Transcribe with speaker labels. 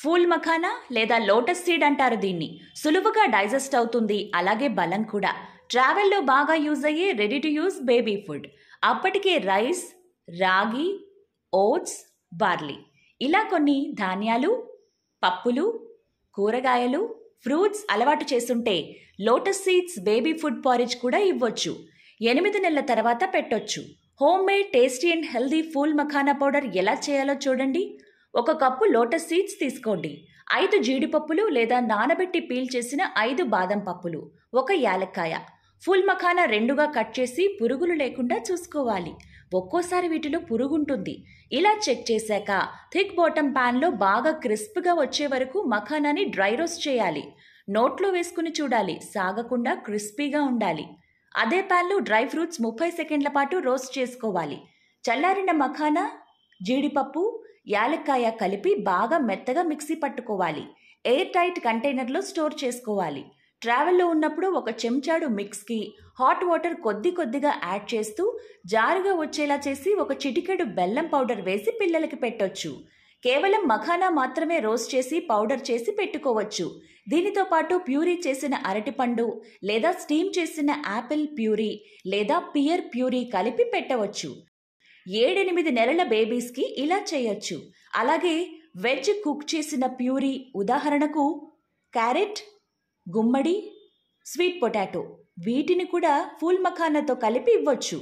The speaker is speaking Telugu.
Speaker 1: ఫూల్ మఖానా లేదా లోటస్ సీడ్ అంటారు దీన్ని సులువుగా డైజెస్ట్ అవుతుంది అలాగే బలం కూడా ట్రావెల్లో బాగా యూజ్ అయ్యే ready to use baby food అప్పటికే రైస్ రాగి ఓట్స్ బార్లీ ఇలా కొన్ని ధాన్యాలు పప్పులు కూరగాయలు ఫ్రూట్స్ అలవాటు చేస్తుంటే lotus seeds baby food porridge కూడా ఇవ్వచ్చు ఎనిమిది నెలల తర్వాత పెట్టొచ్చు homemade tasty and healthy phool makhana powder ఎలా చేయాలో చూడండి ఒక కప్పు లోటస్ సీడ్స్ తీసుకోండి ఐదు జీడిపప్పులు లేదా నానబెట్టి పీల్ చేసిన ఐదు బాదం పప్పులు ఒక యాలక్కాయ ఫుల్ మఖానా రెండుగా కట్ చేసి పురుగులు లేకుండా చూసుకోవాలి ఒక్కోసారి వీటిలో పురుగుంటుంది ఇలా చెక్ చేశాక థిక్ బాటం ప్యాన్లో బాగా క్రిస్ప్గా వచ్చే వరకు మఖానాని డ్రై రోస్ట్ చేయాలి నోట్లో వేసుకుని చూడాలి సాగకుండా క్రిస్పీగా ఉండాలి అదే ప్యాన్లో డ్రై ఫ్రూట్స్ ముప్పై సెకండ్ల పాటు రోస్ట్ చేసుకోవాలి చల్లారిన మఖానా జీడిపప్పు యాలక్కాయ కలిపి బాగా మెత్తగా మిక్సీ పట్టుకోవాలి ఎయిర్ టైట్ కంటైనర్లో స్టోర్ చేసుకోవాలి ట్రావెల్లో ఉన్నప్పుడు ఒక చెంచాడు మిక్స్కి హాట్ వాటర్ కొద్ది కొద్దిగా యాడ్ చేస్తూ జారుగా వచ్చేలా చేసి ఒక చిటికెడు బెల్లం పౌడర్ వేసి పిల్లలకి పెట్టొచ్చు కేవలం మఖానా మాత్రమే రోస్ట్ చేసి పౌడర్ చేసి పెట్టుకోవచ్చు దీనితో పాటు ప్యూరీ చేసిన అరటిపండు లేదా స్టీమ్ చేసిన యాపిల్ ప్యూరీ లేదా పియర్ ప్యూరీ కలిపి పెట్టవచ్చు ఏడెనిమిది నెలల బేబీస్కి ఇలా చేయొచ్చు అలాగే వెజ్ కుక్ చేసిన ప్యూరీ ఉదాహరణకు క్యారెట్ గుమ్మడి స్వీట్ పొటాటో వీటిని కూడా ఫూల్ మఖానాతో కలిపి ఇవ్వచ్చు